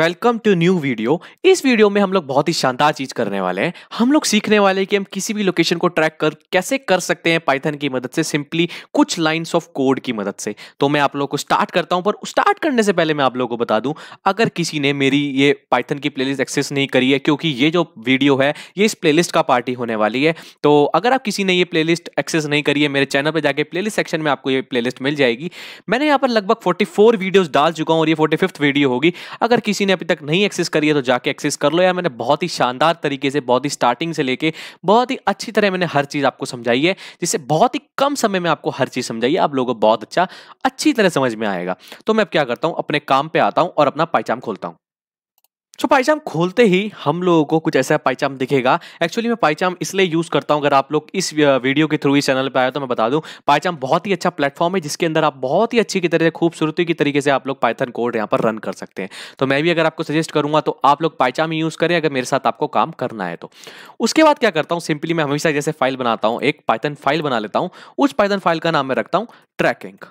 welcome to new video इस वीडियो में हम लोग बहुत ही शानदार चीज करने वाले हैं हम लोग सीखने वाले हैं कि हम किसी भी लोकेशन को ट्रैक कर कैसे कर सकते हैं पाइथन की मदद से सिंपली कुछ लाइंस ऑफ कोड की मदद से तो मैं आप लोगों को स्टार्ट करता हूं पर स्टार्ट करने से पहले मैं आप लोगों को बता दूं अगर किसी ने मेरी ये पाइथन की प्लेलिस्ट एक्सेस नहीं करी है क्योंकि ये जो वीडियो है ये इस प्ले का पार्टी होने वाली है तो अगर आप किसी ने ये प्ले एक्सेस नहीं करी है मेरे चैनल पर जाकर प्ले सेक्शन में आपको ये प्ले मिल जाएगी मैंने यहाँ पर लगभग फोर्टी फोर डाल चुका हूँ और ये फोर्टी वीडियो होगी अगर किसी किसी ने अभी तक नहीं एक्सेस करी है तो जाके एक्सेस कर लो यार मैंने बहुत ही शानदार तरीके से बहुत ही स्टार्टिंग से लेके बहुत ही अच्छी तरह मैंने हर चीज़ आपको समझाई है जिससे बहुत ही कम समय में आपको हर चीज़ समझाई है आप लोगों को बहुत अच्छा अच्छी तरह समझ में आएगा तो मैं अब क्या करता हूँ अपने काम पर आता हूँ और अपना पाइचाम खोलता हूँ सो पाइचाम खोलते ही हम लोगों को कुछ ऐसा पाइचाम दिखेगा एक्चुअली मैं पाइचाम इसलिए यूज़ करता हूँ अगर आप लोग इस वीडियो के थ्रू इस चैनल पर आए तो मैं बता दूँ पाइचाम बहुत ही अच्छा प्लेटफॉर्म है जिसके अंदर आप बहुत ही अच्छी की तरह खूबसूरती की तरीके से आप लोग पाइथन कोड यहाँ पर रन कर सकते हैं तो मैं भी अगर आपको सजेस्ट करूँगा तो आप लोग पाइचाम ही यूज़ करें अगर मेरे साथ आपको काम करना है तो उसके बाद क्या करता हूँ सिंपली मैं हमेशा जैसे फाइल बनाता हूँ एक पाइथन फाइल बना लेता हूँ उस पाइथन फाइल का नाम मैं रखता हूँ ट्रैकिंग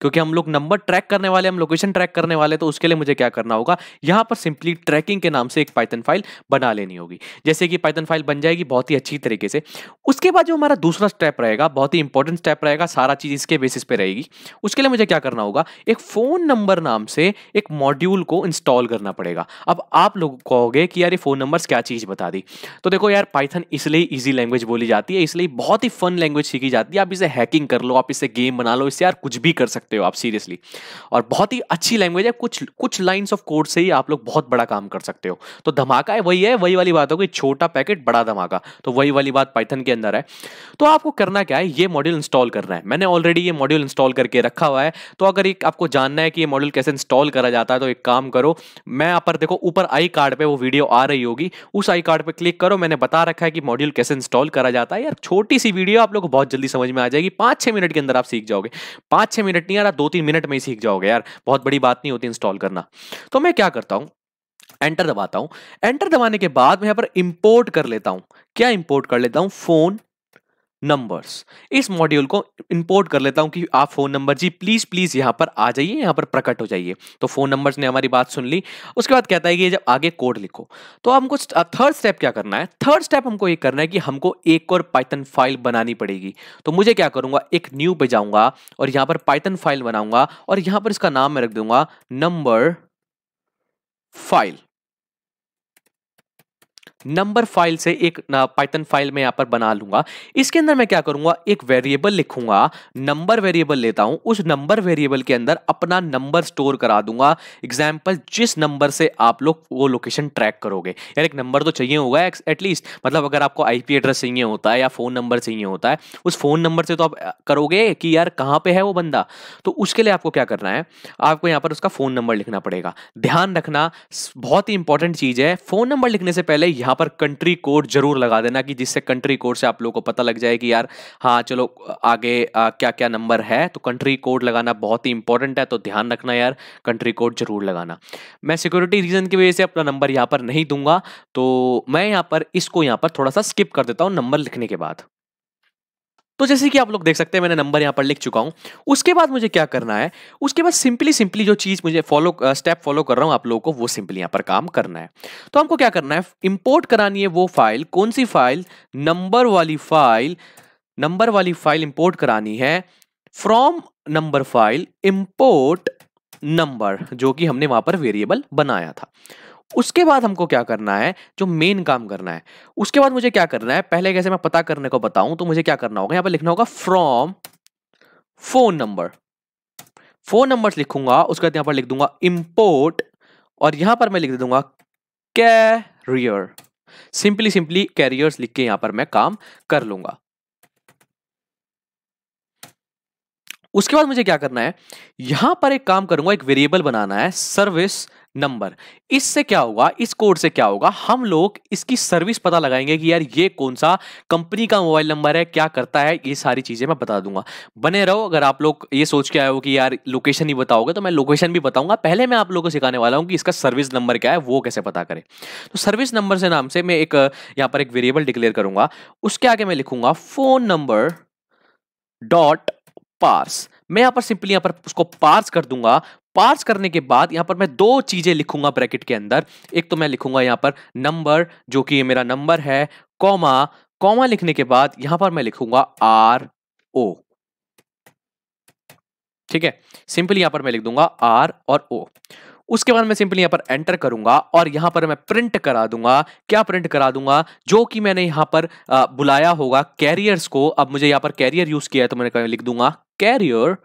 क्योंकि हम लोग नंबर ट्रैक करने वाले हम लोकेशन ट्रैक करने वाले तो उसके लिए मुझे क्या करना होगा यहां पर सिंपली ट्रैकिंग के नाम से एक पाइथन फाइल बना लेनी होगी जैसे कि पाइथन फाइल बन जाएगी बहुत ही अच्छी तरीके से उसके बाद जो हमारा दूसरा स्टेप रहेगा बहुत ही इंपॉर्टेंट स्टेप रहेगा सारा चीज़ इसके बेसिस पे रहेगी उसके लिए मुझे क्या करना होगा एक फ़ोन नंबर नाम से एक मॉड्यूल को इंस्टॉल करना पड़ेगा अब आप लोग कहोगे कि यार ये फ़ोन नंबर क्या चीज़ बता दी तो देखो यार पाइथन इसलिए ईजी लैंग्वेज बोली जाती है इसलिए बहुत ही फन लैंग्वेज सीखी जाती है आप इसे हैकिंग कर लो आप इसे गेम बना लो इससे यार कुछ भी कर सकते हो आप सीरियसली और बहुत ही अच्छी लैंग्वेज है कुछ कुछ लाइन्स ऑफ कोड से ही आप लोग बहुत बड़ा काम कर सकते हो तो धमाका है वही है वही वाली बात होगी छोटा पैकेट बड़ा धमाका तो वही वाली बात पाइथन के अंदर है तो आपको करना क्या है ये मॉड्यूल इंस्टॉल करना है मैंने ऑलरेडी ये मॉड्यूल इंस्टॉल करके रखा हुआ है तो अगर एक आपको जानना है कि ये मॉड्यूल कैसे इंस्टॉल करा जाता है तो एक काम करो मैं यहाँ पर देखो ऊपर आई कार्ड पर वो वीडियो आ रही होगी उस आई कार्ड पर क्लिक करो मैंने बता रखा है कि मॉड्यूल कैसे इंस्टॉल करा जाता है यार छोटी सी वीडियो आप लोग बहुत जल्दी समझ में आ जाएगी पाँच छः मिनट के अंदर आप सीख जाओगे पाँच छः मिनट मिनट नहीं आ रहा दो तीन मिनट में ही सीख जाओगे यार बहुत बड़ी बात नहीं होती इंस्टॉल करना तो मैं क्या करता हूँ एंटर दबाता हूँ एंटर दबाने के बाद मैं यहाँ पर इम्पोर्ट कर लेता हूँ क्या इम्पोर्ट कर लेता हूँ फोन नंबर्स इस मॉड्यूल को इंपोर्ट कर लेता हूं कि आप फोन नंबर जी प्लीज प्लीज यहां पर आ जाइए यहां पर प्रकट हो जाइए तो फोन नंबर्स ने हमारी बात सुन ली उसके बाद कहता है कि जब आगे कोड लिखो तो हमको थर्ड स्टेप क्या करना है थर्ड स्टेप हमको ये करना है कि हमको एक और पाइथन फाइल बनानी पड़ेगी तो मुझे क्या करूंगा एक न्यू पे जाऊंगा और यहां पर पाइथन फाइल बनाऊंगा और यहां पर इसका नाम मैं रख दूंगा नंबर फाइल नंबर फाइल से एक पाइथन फाइल में यहां पर बना लूंगा इसके अंदर मैं क्या करूंगा एक वेरिएबल लिखूंगा नंबर वेरिएबल लेता हूं उस नंबर वेरिएबल के अंदर अपना नंबर स्टोर करा दूंगा एग्जाम्पल जिस नंबर से आप लोग वो लोकेशन ट्रैक करोगे यार एक नंबर तो चाहिए होगा एटलीस्ट मतलब अगर आपको आईपी एड्रेस चाहिए होता है या फोन नंबर चाहिए होता है उस फोन नंबर से तो आप करोगे कि यार कहाँ पे है वो बंदा तो उसके लिए आपको क्या करना है आपको यहां पर उसका फोन नंबर लिखना पड़ेगा ध्यान रखना बहुत ही इंपॉर्टेंट चीज है फोन नंबर लिखने से पहले यहां यहाँ पर कंट्री कोड जरूर लगा देना कि जिससे कंट्री कोड से आप लोगों को पता लग जाए कि यार हाँ चलो आगे आ, क्या क्या नंबर है तो कंट्री कोड लगाना बहुत ही इंपॉर्टेंट है तो ध्यान रखना यार कंट्री कोड जरूर लगाना मैं सिक्योरिटी रीजन की वजह से अपना नंबर यहाँ पर नहीं दूंगा तो मैं यहाँ पर इसको यहाँ पर थोड़ा सा स्किप कर देता हूँ नंबर लिखने के बाद तो जैसे कि आप लोग देख सकते हैं मैंने नंबर यहाँ पर लिख चुका हूँ उसके बाद मुझे क्या करना है उसके बाद सिंपली सिंपली जो चीज़ मुझे फॉलो स्टेप फॉलो कर रहा हूँ आप लोगों को वो सिंपली यहाँ पर काम करना है तो हमको क्या करना है इम्पोर्ट करानी है वो फाइल कौन सी फाइल नंबर वाली फाइल नंबर वाली फाइल इम्पोर्ट करानी है from number file import number जो कि हमने वहाँ पर वेरिएबल बनाया था उसके बाद हमको क्या करना है जो मेन काम करना है उसके बाद मुझे क्या करना है पहले कैसे मैं पता करने को बताऊं तो मुझे क्या करना होगा यहां पर लिखना होगा from phone number phone number लिखूंगा उसके बाद यहां पर लिख दूंगा इम्पोर्ट और यहां पर मैं लिख दूंगा कैरियर सिंपली सिंपली कैरियर लिख के यहां पर मैं काम कर लूंगा उसके बाद मुझे क्या करना है यहां पर एक काम करूंगा एक वेरिएबल बनाना है सर्विस नंबर इससे क्या होगा इस कोड से क्या होगा हम लोग इसकी सर्विस पता लगाएंगे कि यार ये कौन सा कंपनी का मोबाइल नंबर है क्या करता है ये सारी चीज़ें मैं बता दूंगा बने रहो अगर आप लोग ये सोच के आए हो कि यार लोकेशन ही बताओगे तो मैं लोकेशन भी बताऊंगा पहले मैं आप लोगों को सिखाने वाला हूँ कि इसका सर्विस नंबर क्या है वो कैसे पता करें तो सर्विस नंबर से नाम से मैं एक यहां पर एक वेरिएबल डिक्लेयर करूंगा उसके आगे मैं लिखूंगा फ़ोन नंबर डॉट पार्स मैं यहां पर सिंपली यहां पर उसको पार्स कर दूंगा पार्स करने के बाद यहां पर मैं दो चीज़ें लिखूंगा ब्रैकेट के अंदर एक तो मैं लिखूंगा यहां पर नंबर जो कि ये मेरा नंबर है कॉमा कॉमा लिखने के बाद यहां पर मैं लिखूंगा आर ओ ठीक है सिंपली यहां पर मैं लिख दूंगा आर और ओ उसके बाद मैं सिंपली यहां पर एंटर करूंगा और यहां पर मैं प्रिंट करा दूंगा क्या प्रिंट करा दूंगा जो कि मैंने यहां पर बुलाया होगा कैरियर्स को अब मुझे यहां पर कैरियर यूज किया है तो मैंने लिख दूंगा carrier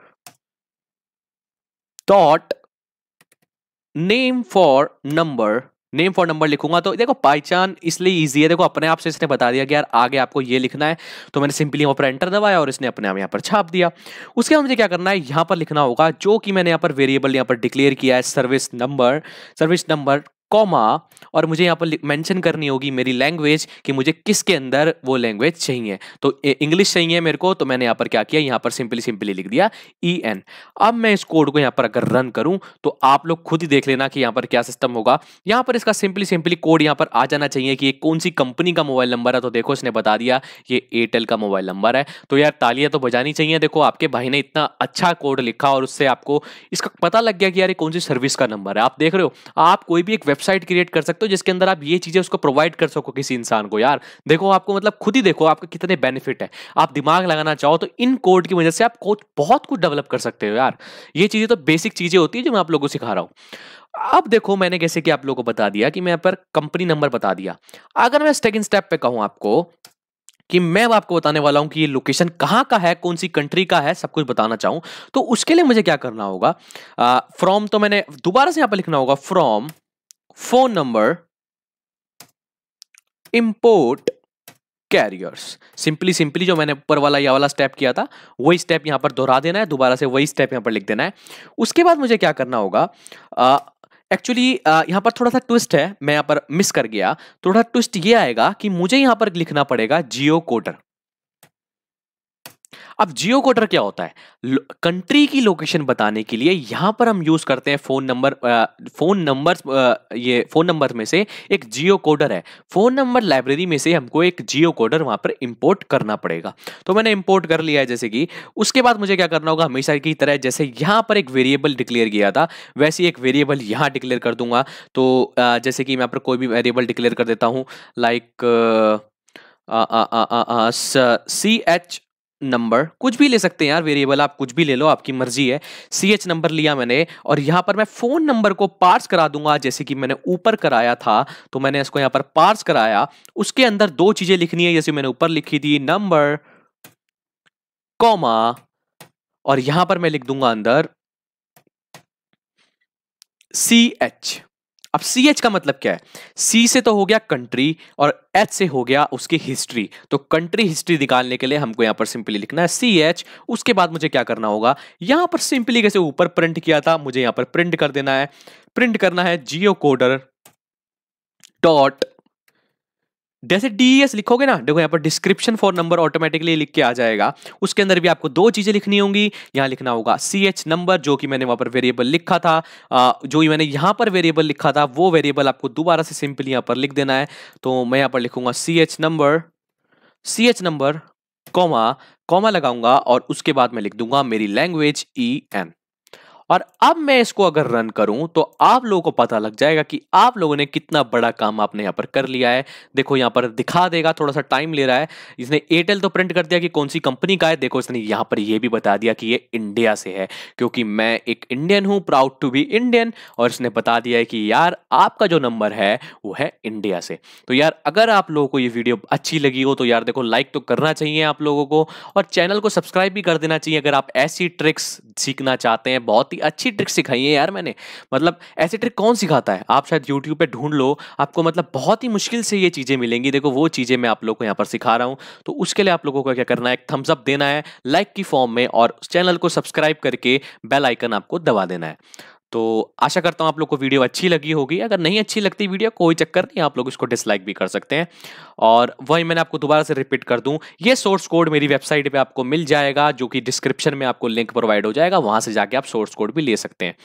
dot name for number name for number लिखूंगा तो देखो पाईचान इसलिए ईजी है देखो अपने आप से इसने बता दिया कि यार आगे आपको ये लिखना है तो मैंने सिंपली यहाँ पर एंटर दबाया और इसने अपने आप यहाँ पर छाप दिया उसके बाद मुझे क्या करना है यहाँ पर लिखना होगा जो कि मैंने यहाँ पर वेरिएबल यहाँ पर डिक्लेयर किया है service number service number comma और मुझे यहाँ पर मेंशन करनी होगी मेरी लैंग्वेज कि मुझे किसके अंदर वो लैंग्वेज चाहिए तो इंग्लिश चाहिए मेरे को तो मैंने यहाँ पर क्या किया यहाँ पर सिंपली सिंपली लिख दिया ई e एन अब मैं इस कोड को यहाँ पर अगर रन करूँ तो आप लोग खुद ही देख लेना कि यहाँ पर क्या सिस्टम होगा यहाँ पर इसका सिंपली सिंपली कोड यहाँ पर आ जाना चाहिए कि ये कौन सी कंपनी का मोबाइल नंबर है तो देखो इसने बता दिया ये एयरटेल का मोबाइल नंबर है तो यार तालियां तो बजानी चाहिए देखो आपके भाई ने इतना अच्छा कोड लिखा और उससे आपको इसका पता लग गया कि यार ये कौन सी सर्विस का नंबर है आप देख रहे हो आप कोई भी एक वेबसाइट क्रिएट कर सकते हो जिसके अंदर आप ये चीज़ें उसको प्रोवाइड कर सको किसी इंसान को यार देखो आपको मतलब खुद ही देखो आपके कितने बेनिफिट है आप दिमाग लगाना चाहो तो इन कोड की वजह से आप कोच बहुत कुछ डेवलप कर सकते हो यार ये चीज़ें तो बेसिक चीज़ें होती है जो मैं आप लोगों को सिखा रहा हूँ अब देखो मैंने कैसे कि आप लोगों को बता दिया कि मैं यहाँ पर कंपनी नंबर बता दिया अगर मैं स्टेकिंग स्टेप पे कहूँ आपको कि मैं आपको बताने वाला हूं कि ये लोकेशन कहाँ का है कौन सी कंट्री का है सब कुछ बताना चाहूँ तो उसके लिए मुझे क्या करना होगा फ्रॉम तो मैंने दोबारा से यहाँ पर लिखना होगा from phone number import carriers simply simply जो मैंने ऊपर वाला या वाला स्टेप किया था वही स्टेप यहां पर दोहरा देना है दोबारा से वही स्टेप यहां पर लिख देना है उसके बाद मुझे क्या करना होगा एक्चुअली यहाँ पर थोड़ा सा ट्विस्ट है मैं यहाँ पर मिस कर गया थोड़ा ट्विस्ट ये आएगा कि मुझे यहाँ पर लिखना पड़ेगा जियो कोडर अब जियो कोडर क्या होता है कंट्री की लोकेशन बताने के लिए यहाँ पर हम यूज करते हैं फोन नंबर फोन नंबर ये फोन नंबर में से एक जियो कोडर है फोन नंबर लाइब्रेरी में से हमको एक जियो कोडर वहां पर इंपोर्ट करना पड़ेगा तो मैंने इंपोर्ट कर लिया है जैसे कि उसके बाद मुझे क्या करना होगा हमेशा की तरह जैसे यहाँ पर एक वेरिएबल डिक्लेयर किया था वैसे एक वेरिएबल यहाँ डिक्लेयर कर दूंगा तो जैसे कि मैं पर कोई भी वेरिएबल डिक्लेयर कर देता हूँ लाइक सी एच नंबर कुछ भी ले सकते हैं यार वेरिएबल आप कुछ भी ले लो आपकी मर्जी है सी एच नंबर लिया मैंने और यहां पर मैं फ़ोन नंबर को पार्स करा दूंगा जैसे कि मैंने ऊपर कराया था तो मैंने इसको यहां पर पार्स कराया उसके अंदर दो चीज़ें लिखनी है जैसे मैंने ऊपर लिखी थी नंबर कॉमा और यहां पर मैं लिख दूंगा अंदर सी एच अब सी एच का मतलब क्या है सी से तो हो गया कंट्री और एच से हो गया उसकी हिस्ट्री तो कंट्री हिस्ट्री निकालने के लिए हमको यहां पर सिंपली लिखना है सी एच उसके बाद मुझे क्या करना होगा यहां पर सिंपली कैसे ऊपर प्रिंट किया था मुझे यहां पर प्रिंट कर देना है प्रिंट करना है जियो कोडर डॉट जैसे एस e लिखोगे ना देखो यहाँ पर डिस्क्रिप्शन फॉर नंबर ऑटोमेटिकली लिख के आ जाएगा उसके अंदर भी आपको दो चीजें लिखनी होंगी यहाँ लिखना होगा सी एच नंबर जो कि मैंने वहाँ पर वेरिएबल लिखा था जो मैंने यहाँ पर वेरिएबल लिखा था वो वेरिएबल आपको दोबारा से सिंपली यहाँ पर लिख देना है तो मैं यहाँ पर लिखूंगा C H number C H number comma comma लगाऊंगा और उसके बाद मैं लिख दूंगा मेरी लैंग्वेज ई एन और अब मैं इसको अगर रन करूं तो आप लोगों को पता लग जाएगा कि आप लोगों ने कितना बड़ा काम आपने यहां पर कर लिया है देखो यहां पर दिखा देगा थोड़ा सा टाइम ले रहा है इसने एयरटेल तो प्रिंट कर दिया कि कौन सी कंपनी का है देखो इसने यहां पर यह भी बता दिया कि ये इंडिया से है क्योंकि मैं एक इंडियन हूं प्राउड टू बी इंडियन और इसने बता दिया है कि यार आपका जो नंबर है वो है इंडिया से तो यार अगर आप लोगों को ये वीडियो अच्छी लगी हो तो यार देखो लाइक तो करना चाहिए आप लोगों को और चैनल को सब्सक्राइब भी कर देना चाहिए अगर आप ऐसी ट्रिक्स सीखना चाहते हैं बहुत ही काफ़ी अच्छी ट्रिक सिखाई है यार मैंने मतलब ऐसी ट्रिक कौन सिखाता है आप शायद यूट्यूब पर ढूंढ लो आपको मतलब बहुत ही मुश्किल से ये चीज़ें मिलेंगी देखो वो चीज़ें मैं आप लोग को यहाँ पर सिखा रहा हूँ तो उसके लिए आप लोगों को क्या करना है एक थम्सअप देना है लाइक की फॉर्म में और चैनल को सब्सक्राइब करके बेल आइकन आपको दबा देना है तो आशा करता हूँ आप लोग को वीडियो अच्छी लगी होगी अगर नहीं अच्छी लगती वीडियो कोई चक्कर नहीं आप लोग इसको डिसलाइक भी कर सकते हैं और वही मैंने आपको दोबारा से रिपीट कर दूँ ये सोर्स कोड मेरी वेबसाइट पे आपको मिल जाएगा जो कि डिस्क्रिप्शन में आपको लिंक प्रोवाइड हो जाएगा वहाँ से जाके आप सोर्स कोड भी ले सकते हैं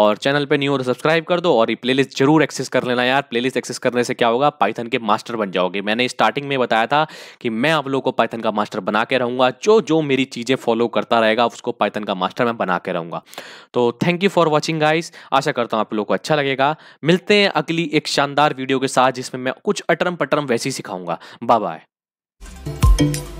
और चैनल पर न्यू हो तो सब्सक्राइब कर दो और ये प्ले जरूर एक्सेस कर लेना यार प्ले एक्सेस करने से क्या होगा पाइथन के मास्टर बन जाओगे मैंने स्टार्टिंग में बताया था कि मैं आप लोग को पाइथन का मास्टर बना के रहूँगा जो जो मेरी चीज़ें फॉलो करता रहेगा उसको पाइथन का मास्टर मैं बना के रहूँगा तो thank you for watching watching guys आशा करता हूँ आप लोगों को अच्छा लगेगा मिलते हैं अगली एक शानदार वीडियो के साथ जिसमें मैं कुछ अटरम पटरम वैसे ही सिखाऊंगा बाय बाय